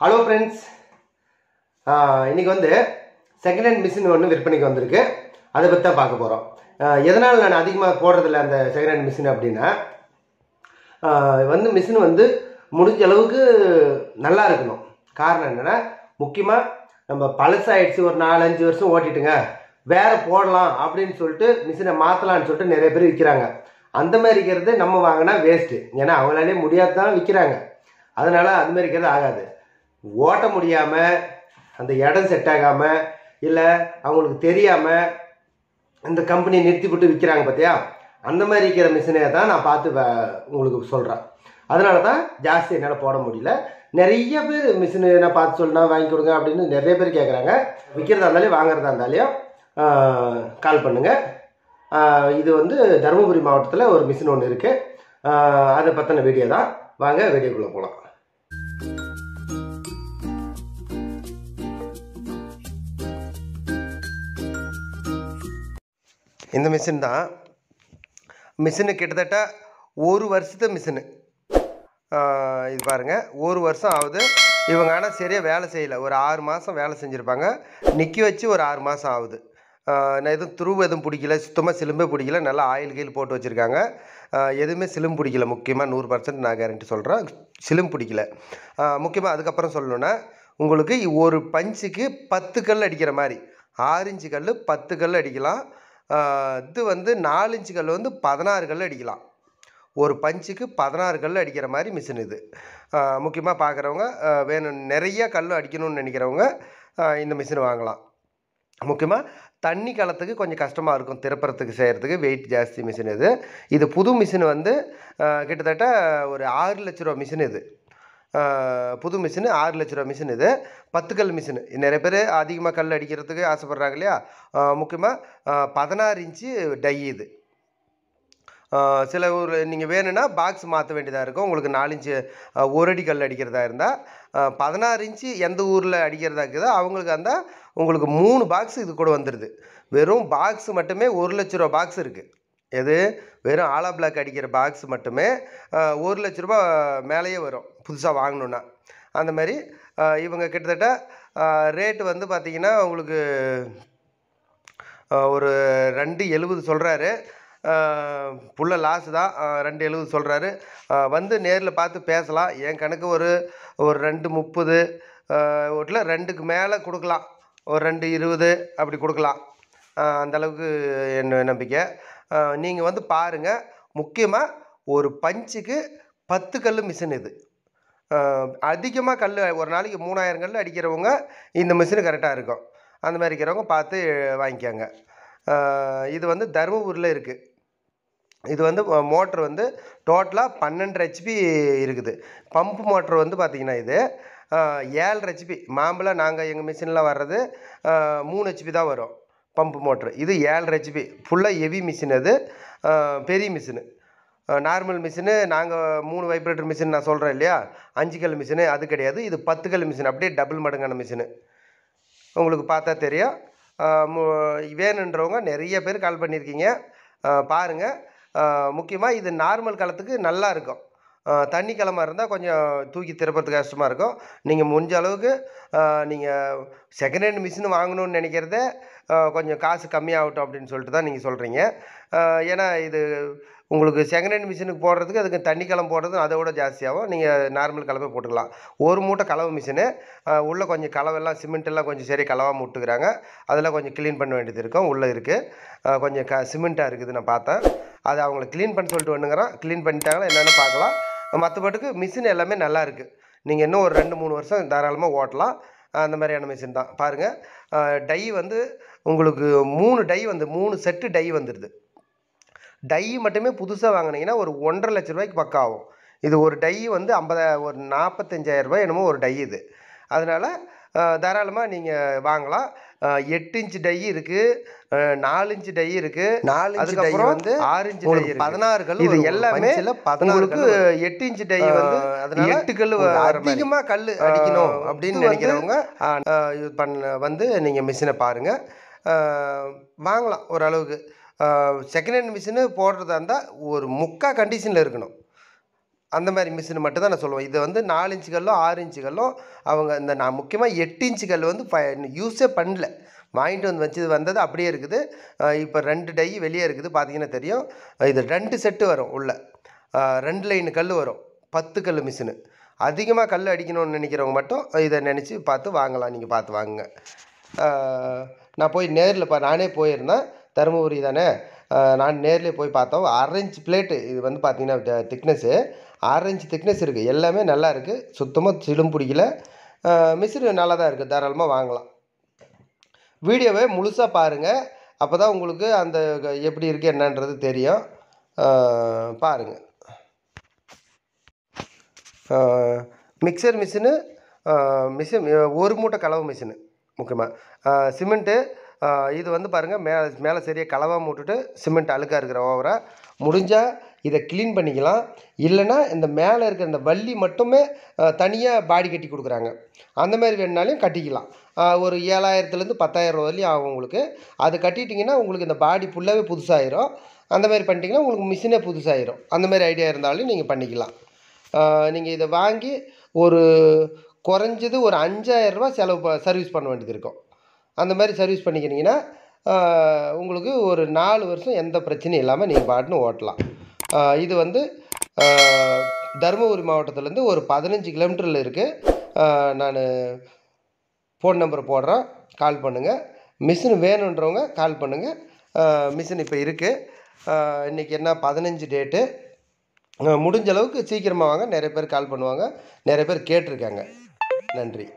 hello friends இன்றைக்கி வந்து second hand machine ஒன்று விற்பனைக்கு வந்திருக்கு அதை பற்றி தான் பார்க்க போகிறோம் எதனால் நான் அதிகமாக போடுறதில்ல அந்த செகண்ட் ஹேண்ட் மிஷின் அப்படின்னா வந்து மிஷின் வந்து முடிஞ்ச அளவுக்கு நல்லா இருக்கணும் காரணம் என்னென்னா முக்கியமாக நம்ம பழசாயிடுச்சு ஒரு நாலஞ்சு வருஷம் ஓட்டிட்டுங்க வேறு போடலாம் அப்படின்னு சொல்லிட்டு மிஷினை மாற்றலான்னு சொல்லிட்டு நிறைய பேர் விற்கிறாங்க அந்த மாதிரி இருக்கிறது நம்ம வாங்கினா வேஸ்ட்டு ஏன்னா அவங்களாலே முடியாது தான் விற்கிறாங்க அதனால் அது மாதிரி இருக்கிறது ஆகாது ஓட்ட முடியாமல் அந்த இடம் செட் ஆகாமல் இல்லை அவங்களுக்கு தெரியாமல் இந்த கம்பெனி நிறுத்தி போட்டு விற்கிறாங்க பார்த்தியா அந்த மாதிரி இருக்கிற மிஷினே தான் நான் பார்த்து உங்களுக்கு சொல்கிறேன் அதனால தான் ஜாஸ்தி என்னால் போட முடியல நிறைய பேர் மிஷின் என்ன பார்த்து சொல்லினா வாங்கி கொடுங்க அப்படின்னு நிறைய பேர் கேட்குறாங்க விற்கிறதா இருந்தாலும் வாங்குறதா இருந்தாலையும் கால் பண்ணுங்கள் இது வந்து தருமபுரி மாவட்டத்தில் ஒரு மிஷின் ஒன்று இருக்குது அதை பற்றின வீடியோ தான் வாங்க வீடியோக்குள்ளே போகலாம் இந்த மிஷின் தான் மிஷினு கிட்டத்தட்ட ஒரு வருஷத்து மிஷினு இது பாருங்கள் ஒரு வருஷம் ஆகுது இவங்க ஆனால் சரியாக வேலை செய்யலை ஒரு ஆறு மாதம் வேலை செஞ்சுருப்பாங்க நிற்கி வச்சு ஒரு ஆறு மாதம் ஆகுது நான் எதுவும் துருவு எதுவும் பிடிக்கல சுத்தமாக சிலும்பே பிடிக்கல நல்லா ஆயில் கீழ் போட்டு வச்சுருக்காங்க எதுவுமே சிலும் பிடிக்கல முக்கியமாக நூறு பர்சன்ட் நான் கேரண்டி சொல்கிறேன் சிலும் பிடிக்கல முக்கியமாக அதுக்கப்புறம் சொல்லணுன்னா உங்களுக்கு ஒரு பஞ்சுக்கு பத்து கல் அடிக்கிற மாதிரி ஆரஞ்சு கல் பத்து கல் அடிக்கலாம் இது வந்து நாலு இன்ச்சு கல் வந்து பதினாறு கல் அடிக்கலாம் ஒரு பஞ்சுக்கு பதினாறு கல் அடிக்கிற மாதிரி மிஷின் இது முக்கியமாக பார்க்குறவங்க வேணும் நிறைய கல் அடிக்கணும்னு நினைக்கிறவங்க இந்த மிஷின் வாங்கலாம் முக்கியமாக தண்ணி களத்துக்கு கொஞ்சம் கஷ்டமாக இருக்கும் திருப்புறத்துக்கு செய்கிறதுக்கு வெயிட் ஜாஸ்தி மிஷின் இது இது புது மிஷின் வந்து கிட்டத்தட்ட ஒரு ஆறு லட்ச ரூபா மிஷின் இது புது மிஷின் ஆறு லட்ச ரூபா மிஷின் இது பத்து கல் மிஷின் நிறைய பேர் அதிகமாக கல் அடிக்கிறதுக்கு ஆசைப்பட்றாங்க இல்லையா முக்கியமாக பதினாறு இன்ச்சு டை இது சில ஊர் நீங்கள் வேணும்னா பாக்ஸ் மாற்ற வேண்டியதாக இருக்கும் உங்களுக்கு நாலு இன்ச்சு ஒரு அடி கல் அடிக்கிறதா இருந்தால் பதினாறு இன்ச்சு எந்த ஊரில் அடிக்கிறதா இருக்குதோ அவங்களுக்கு அந்த உங்களுக்கு மூணு பாக்ஸ் இது கூட வந்துடுது வெறும் பாக்ஸ் மட்டுமே ஒரு லட்ச ரூபா பாக்ஸ் இருக்குது எது வெறும் ஆலா பிளாக் அடிக்கிற பாக்ஸ் மட்டுமே ஒரு லட்ச ரூபா மேலேயே வரும் புதுசாக வாங்கணுன்னா அந்த மாதிரி இவங்க கிட்டத்தட்ட ரேட்டு வந்து பார்த்திங்கன்னா உங்களுக்கு ஒரு ரெண்டு எழுபது சொல்கிறாரு புள்ள லாஸ் தான் ரெண்டு எழுபது சொல்கிறாரு வந்து நேரில் பார்த்து பேசலாம் என் கணக்கு ஒரு ஒரு ரெண்டு முப்பது ஒட்டில் ரெண்டுக்கு மேலே கொடுக்கலாம் ஒரு ரெண்டு இருபது அப்படி கொடுக்கலாம் அந்தளவுக்கு என்ன நம்பிக்கை நீங்கள் வந்து பாருங்கள் முக்கியமாக ஒரு பஞ்சுக்கு பத்து கல் மிஷின் இது அதிகமாக கல் ஒரு நாளைக்கு மூணாயிரம் கல் அடிக்கிறவங்க இந்த மிஷின் கரெக்டாக இருக்கும் அந்த மாதிரி இருக்கிறவங்க பார்த்து வாங்கிக்கோங்க இது வந்து தருமபுரியில் இருக்குது இது வந்து மோட்ரு வந்து டோட்டலாக பன்னெண்டு ஹெச்பி இருக்குது பம்ப் மோட்ரு வந்து பார்த்திங்கன்னா இது ஏழு ஹெச்பி மாம்பழம் நாங்கள் எங்கள் மிஷினில் வர்றது மூணு ஹெச்பி தான் வரும் பம்ப் மோட்ரு இது ஏழு ஹெச்பி ஃபுல்லாக ஹெவி மிஷின் அது பெரிய மிஷினு நார்மல் மிஷினு நாங்கள் மூணு வைப்ரேட்டர் மிஷின் நான் சொல்கிறேன் இல்லையா அஞ்சு கல் மிஷினு அது கிடையாது இது பத்து கல் மிஷின் அப்படியே டபுள் மடங்கான மிஷினு உங்களுக்கு பார்த்தா தெரியும் வேணுன்றவங்க நிறைய பேர் கால் பண்ணியிருக்கீங்க பாருங்கள் முக்கியமாக இது நார்மல் காலத்துக்கு நல்லா இருக்கும் தண்ணி கிளமா இருந்தால் கொஞ்சம் தூக்கி திருப்புறதுக்கு கஷ்டமாக இருக்கும் நீங்கள் முடிஞ்ச அளவுக்கு நீங்கள் செகண்ட் ஹேண்ட் மிஷின் வாங்கணும்னு நினைக்கிறதே கொஞ்சம் காசு கம்மியாகட்டும் அப்படின்னு சொல்லிட்டு தான் நீங்கள் சொல்கிறீங்க ஏன்னா இது உங்களுக்கு செகண்ட் ஹேண்ட் மிஷினுக்கு போடுறதுக்கு அதுக்கு தண்ணி கலம் போடுறதும் அதை விட ஜாஸ்தியாகும் நீங்கள் நார்மல் கலவை போட்டுக்கலாம் ஒரு மூட்டை கலவை மிஷினு உள்ளே கொஞ்சம் கலவெல்லாம் சிமெண்ட்டெல்லாம் கொஞ்சம் சரி கலவாக முட்டுக்கிறாங்க அதெல்லாம் கொஞ்சம் க்ளீன் பண்ண வேண்டியது இருக்கும் உள்ளே இருக்குது கொஞ்சம் க சிமெண்ட்டாக இருக்குது நான் பார்த்தேன் அதை அவங்களை க்ளீன் பண்ண சொல்லிட்டு ஒன்றுங்கிறேன் க்ளீன் பண்ணிட்டாங்களா என்னென்னு பார்க்கலாம் மற்றபாட்டுக்கு மிஷின் எல்லாமே நல்லாயிருக்கு நீங்கள் இன்னும் ஒரு ரெண்டு மூணு வருஷம் தாராளமாக ஓட்டலாம் அந்த மாதிரியான மிஷின் தான் பாருங்கள் டை வந்து உங்களுக்கு மூணு டை வந்து மூணு செட்டு டை வந்துடுது டை மட்டுமே புதுசாக வாங்கினீங்கன்னா ஒரு ஒன்றரை லட்ச ரூபாய்க்கு பக்கம் ஆகும் இது ஒரு டை வந்து ஐம்பத ஒரு நாற்பத்தஞ்சாயிரரூபா என்னமோ ஒரு டை இது அதனால் தாராளமாக நீங்கள் வாங்கலாம் எட்டு இன்ச்சு டை இருக்குது நாலு இன்ச்சு டை இருக்குது நாலு இன்ச்சு டை வந்து ஆறு இன்ச்சு டை பதினாறு கல் இது எல்லாமே பதினாலுக்கு எட்டு இன்ச்சு டை வந்து அதனால எட்டு கல் அதிகமாக கல் அடிக்கணும் அப்படின்னு நினைக்கிறவங்க இது பண்ண வந்து நீங்கள் மிஷினை பாருங்க வாங்கலாம் ஓரளவுக்கு செகண்ட் ஹேண்ட் மிஷினு போடுறதா இருந்தால் ஒரு முக்கா கண்டிஷனில் இருக்கணும் அந்த மாதிரி மிஷின் மட்டும் தான் நான் சொல்லுவேன் இது வந்து நாலு இன்ச்சு கல்லும் ஆறு இன்ச்சு கல்லும் அவங்க இந்த நான் முக்கியமாக எட்டு இன்ச்சு கல் வந்து ப யூஸே பண்ணல வாங்கிட்டு வந்து வச்சது வந்தது அப்படியே இருக்குது இப்போ ரெண்டு டை வெளியே இருக்குது பார்த்தீங்கன்னா தெரியும் இது ரெண்டு செட்டு வரும் உள்ள ரெண்டு லைன் கல் வரும் பத்து கல் மிஷினு அதிகமாக கல் அடிக்கணும்னு நினைக்கிறவங்க மட்டும் இதை நினச்சி பார்த்து வாங்கலாம் நீங்கள் பார்த்து வாங்குங்க நான் போய் நேரில் இப்போ நானே போயிருந்தேன் தருமபுரி தானே நான் நேரில் போய் பார்த்தோம் அரைஞ்சு பிளேட்டு இது வந்து பார்த்திங்கன்னா திக்னஸ்ஸு ஆரஞ்சு திக்னஸ் இருக்குது எல்லாமே நல்லா இருக்குது சுத்தமாக சிலும் பிடிக்கல மிஸ்ரி நல்லா தான் இருக்குது தாராளமாக வாங்கலாம் வீடியோவை முழுசாக பாருங்கள் அப்போ தான் உங்களுக்கு அந்த எப்படி இருக்குது என்னன்றது தெரியும் பாருங்கள் மிக்சர் மிஷினு மிஷின் ஒரு மூட்டை கலவை மிஷினு முக்கியமாக சிமெண்ட்டு இது வந்து பாருங்கள் மேலே மேலே சரியாக கலவாக மூட்டுட்டு சிமெண்ட் அழுக்காக இருக்கிற ஓவராக முடிஞ்சால் இதை க்ளீன் பண்ணிக்கலாம் இல்லைனா இந்த மேலே இருக்கிற இந்த வள்ளி மட்டுமே தனியாக பாடி கட்டி கொடுக்குறாங்க அந்த மாதிரி வேணுனாலையும் கட்டிக்கலாம் ஒரு ஏழாயிரத்துலேருந்து பத்தாயிரம் ரூபா வரலையும் ஆகும் உங்களுக்கு அது கட்டிட்டிங்கன்னா உங்களுக்கு இந்த பாடி ஃபுல்லாகவே புதுசாகிடும் அந்த மாதிரி பண்ணிட்டிங்கன்னா உங்களுக்கு மிஷினே புதுசாகிடும் அந்த மாதிரி ஐடியா இருந்தாலும் நீங்கள் பண்ணிக்கலாம் நீங்கள் இதை வாங்கி ஒரு குறைஞ்சது ஒரு அஞ்சாயிரரூபா செலவு சர்வீஸ் பண்ண வேண்டியது இருக்கும் அந்த மாதிரி சர்வீஸ் பண்ணிக்கிறீங்கன்னா உங்களுக்கு ஒரு நாலு வருஷம் எந்த பிரச்சனையும் இல்லாமல் நீங்கள் பாட்டுன்னு ஓட்டலாம் இது வந்து தருமபுரி மாவட்டத்துலேருந்து ஒரு பதினஞ்சு கிலோமீட்டரில் இருக்குது நான் ஃபோன் நம்பர் போடுறேன் கால் பண்ணுங்கள் மிஷின் வேணுன்றவங்க கால் பண்ணுங்கள் மிஷின் இப்போ இருக்குது இன்றைக்கி என்ன பதினஞ்சு டேட்டு முடிஞ்ச அளவுக்கு சீக்கிரமாக வாங்க நிறைய பேர் கால் பண்ணுவாங்க நிறைய பேர் கேட்டிருக்காங்க நன்றி